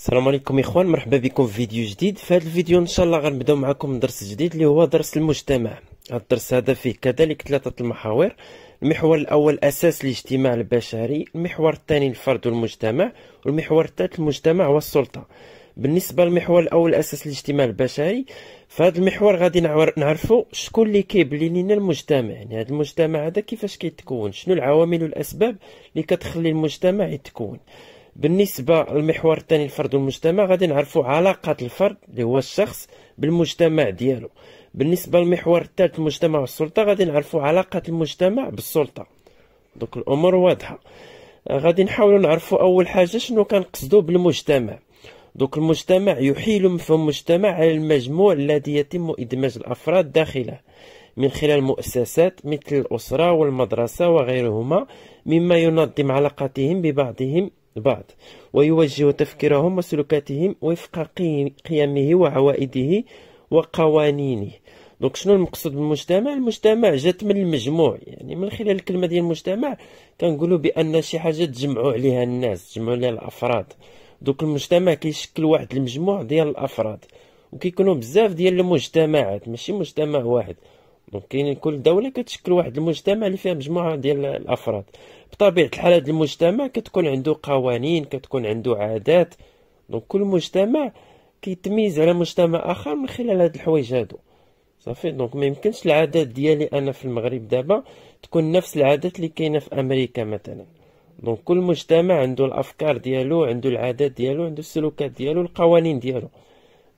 السلام عليكم اخوان مرحبا بكم في فيديو جديد في هذا الفيديو ان شاء الله غنبداو معكم درس جديد اللي هو درس المجتمع هذا الدرس هذا فيه كذلك ثلاثه المحاور المحور الاول اساس الاجتماع البشري المحور الثاني الفرد والمجتمع والمحور الثالث المجتمع والسلطه بالنسبه للمحور الاول اساس الاجتماع البشري فهاد المحور غادي نعرفوا شكون اللي كيبلي لينا المجتمع يعني هاد المجتمع هذا كيفاش كيتكون شنو العوامل والاسباب اللي كتخلي المجتمع يتكون بالنسبه للمحور الثاني الفرد والمجتمع غادي نعرفوا علاقه الفرد اللي هو الشخص بالمجتمع ديالو بالنسبه للمحور الثالث المجتمع والسلطه غادي نعرفوا علاقه المجتمع بالسلطه دوك الامور واضحه غادي نحاولوا نعرفوا اول حاجه شنو كنقصدوا بالمجتمع دوك المجتمع يحيل مفهوم المجتمع على المجموع الذي يتم ادماج الافراد داخله من خلال مؤسسات مثل الاسره والمدرسه وغيرهما مما ينظم علاقتهم ببعضهم البعض ويوجه تفكيرهم وسلوكاتهم وفق قيمه وعوائده وقوانينه دونك شنو المقصود بالمجتمع المجتمع جات من المجموع يعني من خلال الكلمه ديال المجتمع كنقولوا بان شي حاجه تجمعوا عليها الناس تجمعوا عليها الافراد دوك المجتمع كيشكل واحد المجموع ديال الافراد وكيكونوا بزاف ديال المجتمعات ماشي مجتمع واحد دونك كاين كل دوله كتشكل واحد المجتمع اللي فيها مجموعه ديال الافراد بطبيعه الحال هذا المجتمع كتكون عنده قوانين كتكون عنده عادات دونك كل مجتمع كيتميز على مجتمع اخر من خلال هاد الحوايج هادو صافي دونك ما يمكنش العادات ديالي انا في المغرب دابا تكون نفس العادات اللي كاينه في امريكا مثلا دونك كل مجتمع عنده الافكار ديالو عنده العادات ديالو عنده السلوكات ديالو القوانين ديالو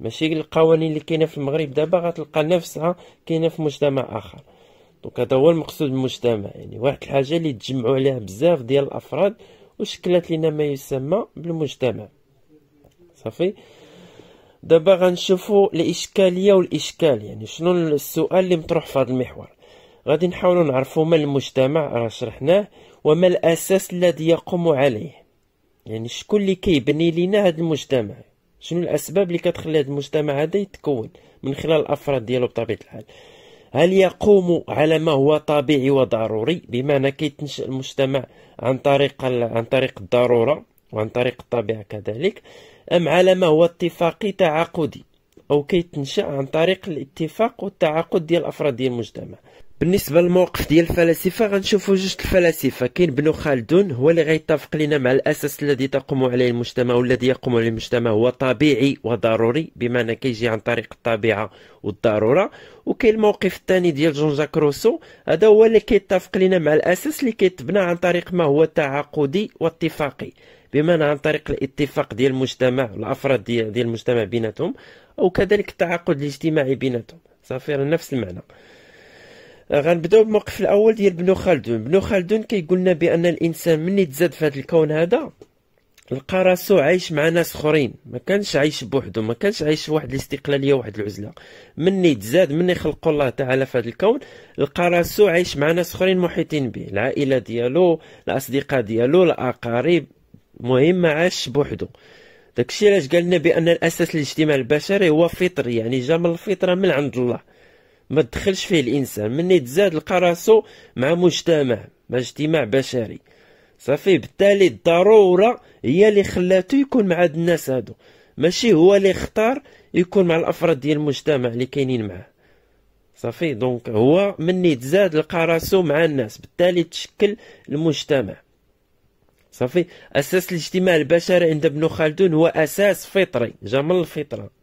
ماشي القوانين اللي كاينه في المغرب دابا غتلقى نفسها كاينه في مجتمع اخر دونك هذا هو المقصود بالمجتمع يعني واحد الحاجه اللي تجمعوا عليها بزاف ديال الافراد وشكلت لنا ما يسمى بالمجتمع صافي دابا غنشوفوا الاشكاليه والاشكال يعني شنو السؤال اللي مطروح في هذا المحور غادي نحاولوا نعرفوا ما المجتمع راه شرحناه وما الاساس الذي يقوم عليه يعني شكون اللي كيبني لينا هذا المجتمع شنو الاسباب اللي كتخلي هذا المجتمع هذا يتكون من خلال الافراد ديالو بطبيعه الحال هل يقوم على ما هو طبيعي وضروري بمعنى كيتنشا المجتمع عن طريق عن طريق الضروره وعن طريق الطبيعه كذلك ام على ما هو اتفاقي تعاقدي او كيتنشا عن طريق الاتفاق والتعاقد ديال الافراد ديال المجتمع بالنسبه للموقف ديال الفلاسفه غنشوفوا جوج الفلاسفه كاين بنو خالدون هو اللي غيتفق لنا مع الاساس الذي تقوم عليه المجتمع والذي يقوم عليه المجتمع هو طبيعي وضروري بمعنى كيجي عن طريق الطبيعه والضروره وكاين الموقف الثاني ديال جون جاك روسو هذا هو اللي كيتفق لنا مع الاساس اللي كيتبنى عن طريق ما هو تعاقدي واتفاقي بمعنى عن طريق الاتفاق ديال المجتمع الافراد ديال, ديال المجتمع بيناتهم وكذلك التعاقد الاجتماعي بيناتهم صافي نفس المعنى آه، غنبداو بالموقف الاول ديال بنو خلدون بنو خلدون كيقول لنا بان الانسان مني تزاد في هذا الكون هذا لقى راسو عايش مع ناس اخرين ما كانش عايش بوحدو ما كانش عايش في واحد الاستقلاليه واحد العزله مني تزاد مني خلقو الله تعالى في هذا الكون لقى راسو عايش مع ناس اخرين محيطين به العائله ديالو الاصدقاء ديالو الاقارب مهم ما عاش بوحدو داكشي علاش قال لنا بان الاساس للاجتماع البشري هو فطري يعني جا من الفطره من عند الله ما تدخلش فيه الانسان من يتزاد لقى راسو مع مجتمع مع اجتماع بشري صافي بالتالي الضروره هي اللي خلاتو يكون مع هاد الناس هادو ماشي هو اللي اختار يكون مع الافراد ديال المجتمع اللي كاينين معاه صافي دونك هو من يتزاد لقى راسو مع الناس بالتالي تشكل المجتمع صافي اساس الاجتماع البشري عند ابن خلدون هو اساس فطري جا من الفطره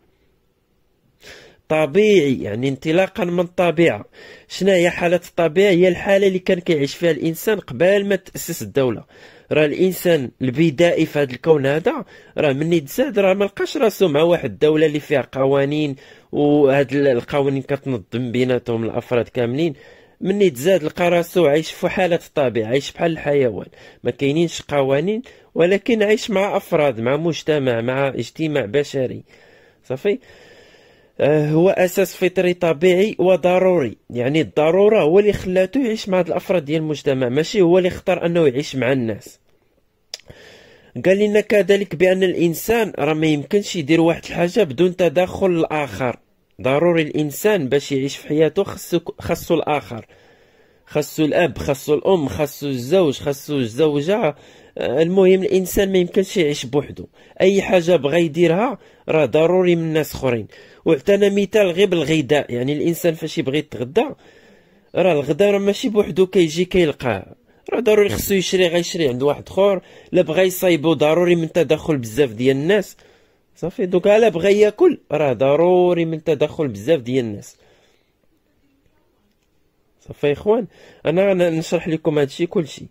طبيعي يعني انطلاقا من الطبيعه شنو هي حاله الطبيعه هي الحاله اللي كان كيعيش فيها الانسان قبل ما تاسس الدوله راه الانسان البدائي في هذا الكون هذا راه مني تزاد راه ما لقاش راسو مع واحد الدوله اللي فيها قوانين وهاد القوانين كتنظم بيناتهم الافراد كاملين مني تزاد لقى راسو عايش في حالة الطبيعة عايش بحال الحيوان ما كاينينش قوانين ولكن عايش مع أفراد مع مجتمع مع اجتماع بشري صافي آه، هو اساس فطري طبيعي وضروري يعني الضروره هو اللي خلاته يعيش مع الافراد ديال المجتمع ماشي هو اللي اختار انه يعيش مع الناس قال لنا كذلك بان الانسان راه ما يمكنش يدير واحد الحاجه بدون تدخل الاخر ضروري الانسان باش يعيش في حياته خصو خصو الاخر خصو الاب خصو الام خصو الزوج خصو الزوجه آه، المهم الانسان ما يمكنش يعيش بوحدو اي حاجه بغى يديرها راه ضروري من ناس اخرين وعطانا مثال غير بالغذاء يعني الانسان فاش يبغي يتغدى راه الغداء راه ماشي بوحدو كيجي كيلقاه راه ضروري خصو يشري غيشري عند واحد اخر لا بغى يصايبو ضروري من تدخل بزاف ديال الناس صافي دوكا لا بغى ياكل راه ضروري من تدخل بزاف ديال الناس صافي اخوان انا نشرح لكم هادشي كلشي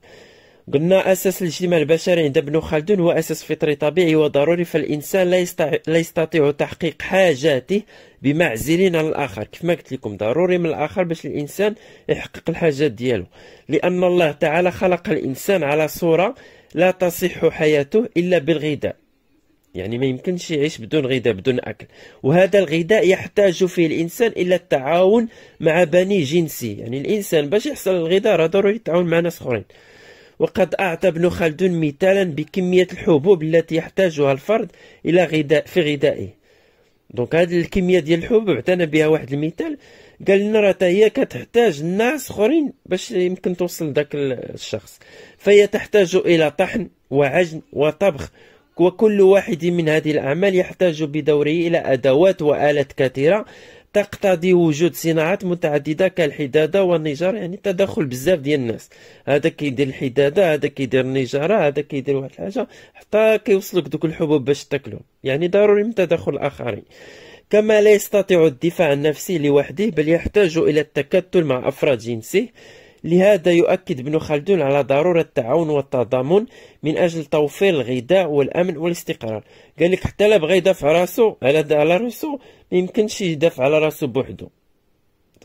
قلنا أساس الاجتماع البشري عند ابن خلدون هو أساس فطري طبيعي وضروري فالإنسان لا, يستع... لا يستطيع تحقيق حاجاته بمعزل عن الآخر كيف ما قلت لكم ضروري من الآخر باش الإنسان يحقق الحاجات ديالو لأن الله تعالى خلق الإنسان على صورة لا تصح حياته إلا بالغذاء يعني ما يمكنش يعيش بدون غذاء بدون أكل وهذا الغذاء يحتاج فيه الإنسان إلى التعاون مع بني جنسي يعني الإنسان باش يحصل الغذاء راه ضروري يتعاون مع ناس أخرين وقد أعطى ابن خلدون مثالا بكمية الحبوب التي يحتاجها الفرد إلى غذاء في غذائه دونك هذه الكمية ديال الحبوب عطانا بها واحد المثال قال لنا راه هي كتحتاج ناس اخرين باش يمكن توصل داك الشخص فهي تحتاج الى طحن وعجن وطبخ وكل واحد من هذه الاعمال يحتاج بدوره الى ادوات والات كثيره تقتضي وجود صناعات متعدده كالحداده والنجار يعني تدخل بزاف ديال الناس هذا كيدير الحداده هذا كيدير النجاره هذا كيدير واحد الحاجه حتى كيوصلوك دوك الحبوب باش تاكلهم يعني ضروري من تدخل الاخرين كما لا يستطيع الدفاع النفسي لوحده بل يحتاج الى التكتل مع افراد جنسه لهذا يؤكد ابن خلدون على ضرورة التعاون والتضامن من أجل توفير الغذاء والأمن والاستقرار قال لك حتى لا بغى يدافع راسو على على راسو ميمكنش يدافع على راسو بوحدو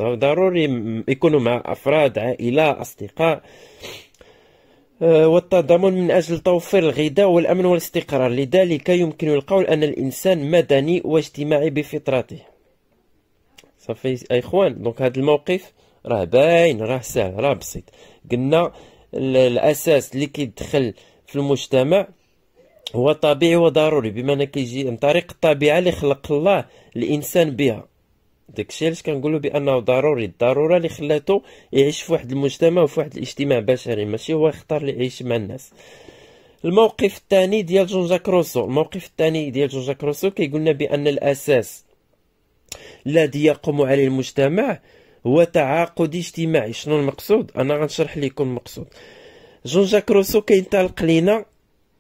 ضروري يكونوا مع أفراد عائلة أصدقاء آه، والتضامن من أجل توفير الغذاء والأمن والاستقرار لذلك يمكن القول أن الإنسان مدني واجتماعي بفطرته صافي اخوان دونك هذا الموقف راه باين راه سهل راه بسيط قلنا الاساس اللي كيدخل في المجتمع هو طبيعي وضروري بما ان كيجي من طريق الطبيعه اللي خلق الله الانسان بها داكشي علاش كنقولوا بانه ضروري الضروره اللي خلاته يعيش في واحد المجتمع وفي واحد الاجتماع بشري ماشي هو يختار اللي يعيش مع الناس الموقف الثاني ديال جون جاك روسو الموقف الثاني ديال جون جاك روسو كيقولنا بان الاساس الذي يقوم عليه المجتمع هو تعاقد اجتماعي شنو المقصود انا غنشرح لكم المقصود جون جاك روسو كينطلق لينا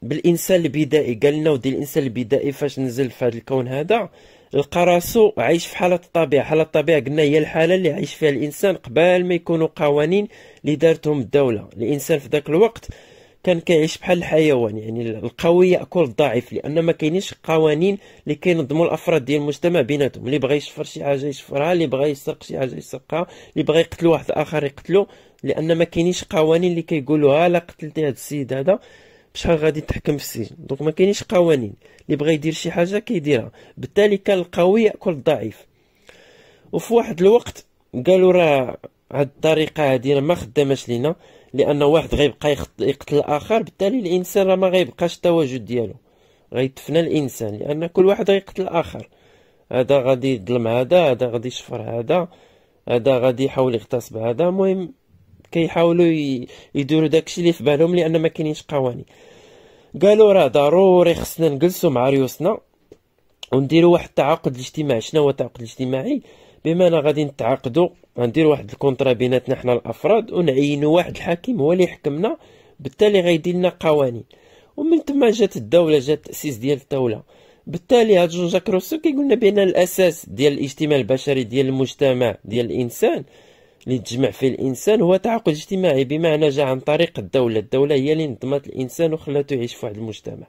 بالانسان البدائي قال لنا ودي الانسان البدائي فاش نزل في هذا الكون هذا لقى راسو عايش في حاله الطبيعه حاله الطبيعه قلنا هي الحاله اللي عايش فيها الانسان قبل ما يكونوا قوانين اللي دارتهم الدوله الانسان في ذاك الوقت كان كيعيش بحال الحيوان يعني القوي ياكل الضعيف لان ما كاينينش قوانين اللي كينظموا الافراد ديال المجتمع بيناتهم اللي بغى يشفر شي حاجه يشفرها اللي بغى يسرق شي حاجه يسرقها اللي بغى يقتل واحد اخر يقتلو لان ما كاينينش قوانين اللي كيقولوا لا قتلتي هذا السيد هذا بشحال غادي تحكم في السجن دونك ما كاينينش قوانين اللي بغى يدير شي حاجه كيديرها بالتالي كان القوي ياكل الضعيف وفي واحد الوقت قالوا راه هاد الطريقه هادي ما خداماش لينا لان واحد غيبقى يقتل الاخر بالتالي الانسان راه ما غيبقاش التواجد ديالو غيتفنى الانسان لان كل واحد غيقتل الاخر هذا غادي يظلم هذا هذا غادي يشفر هذا هذا غادي يحاول يغتصب هذا المهم كيحاولوا يديروا داكشي اللي في بالهم لان ما كاينينش قوانين قالوا راه ضروري خصنا نجلسوا مع ريوسنا ونديروا واحد التعاقد الاجتماعي شنو هو التعاقد الاجتماعي بما انا غادي نتعاقدوا غندير واحد الكونترا بيناتنا حنا الافراد ونعينوا واحد الحاكم هو اللي يحكمنا بالتالي غيدير لنا قوانين ومن تما جات الدوله جات التاسيس ديال الدوله بالتالي هاد جون جاك روسو كيقولنا بان الاساس ديال الاجتماع البشري ديال المجتمع ديال الانسان اللي تجمع فيه الانسان هو تعاقد اجتماعي بمعنى جاء عن طريق الدوله الدوله هي اللي نظمت الانسان وخلاته يعيش في واحد المجتمع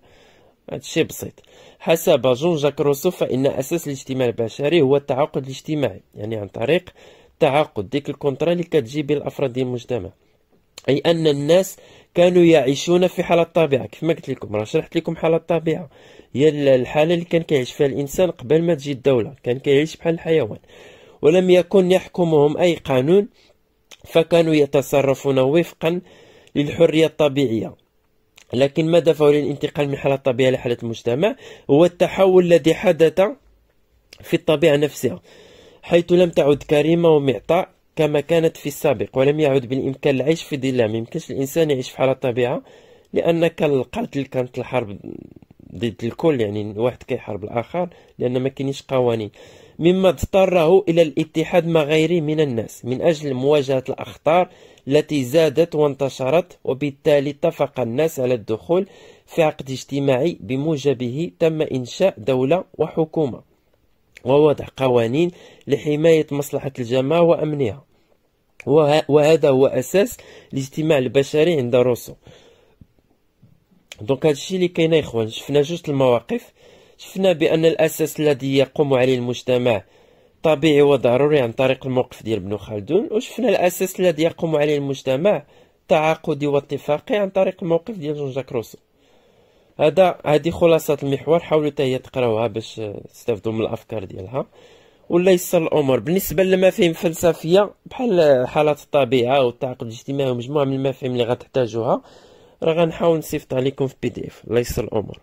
هادشي بسيط حسب جون جاك روسو فإن أساس الاجتماع البشري هو التعاقد الاجتماعي يعني عن طريق تعاقد ديك الكونترا اللي كتجي بين الأفراد ديال المجتمع أي أن الناس كانوا يعيشون في حالة الطبيعة كيف ما قلت لكم راه شرحت لكم حالة الطبيعة هي الحالة اللي كان كيعيش فيها الإنسان قبل ما تجي الدولة كان كيعيش بحال الحيوان ولم يكن يحكمهم أي قانون فكانوا يتصرفون وفقا للحرية الطبيعية لكن ما دفعه للانتقال من حالة الطبيعة لحالة المجتمع هو التحول الذي حدث في الطبيعة نفسها حيث لم تعد كريمة ومعطاء كما كانت في السابق ولم يعد بالإمكان العيش في ظلها ميمكنش الإنسان يعيش في حالة الطبيعة لأنك القتل كانت الحرب ضد الكل يعني واحد كيحارب الآخر لأن ما كاينش قوانين مما اضطره إلى الاتحاد مع غيره من الناس من أجل مواجهة الأخطار التي زادت وانتشرت وبالتالي اتفق الناس على الدخول في عقد اجتماعي بموجبه تم إنشاء دولة وحكومة ووضع قوانين لحماية مصلحة الجماعة وأمنها وهذا هو أساس الاجتماع البشري عند روسو دونك هادشي اللي كاين اخوان شفنا جوج المواقف شفنا بأن الأساس الذي يقوم عليه المجتمع طبيعي وضروري عن طريق الموقف ديال ابن خلدون وشفنا الأساس الذي يقوم عليه المجتمع تعاقدي واتفاقي عن طريق الموقف ديال جون جاك روسو هذا هذه خلاصة المحور حاولوا حتى هي تقراوها باش تستافدوا من الأفكار ديالها ولا يسر الأمور بالنسبة للمفاهيم الفلسفية بحال حالات الطبيعة والتعاقد الاجتماعي ومجموعة من المفاهيم اللي غتحتاجوها راه غنحاول نصيفط عليكم في بي دي اف الله يسر الأمور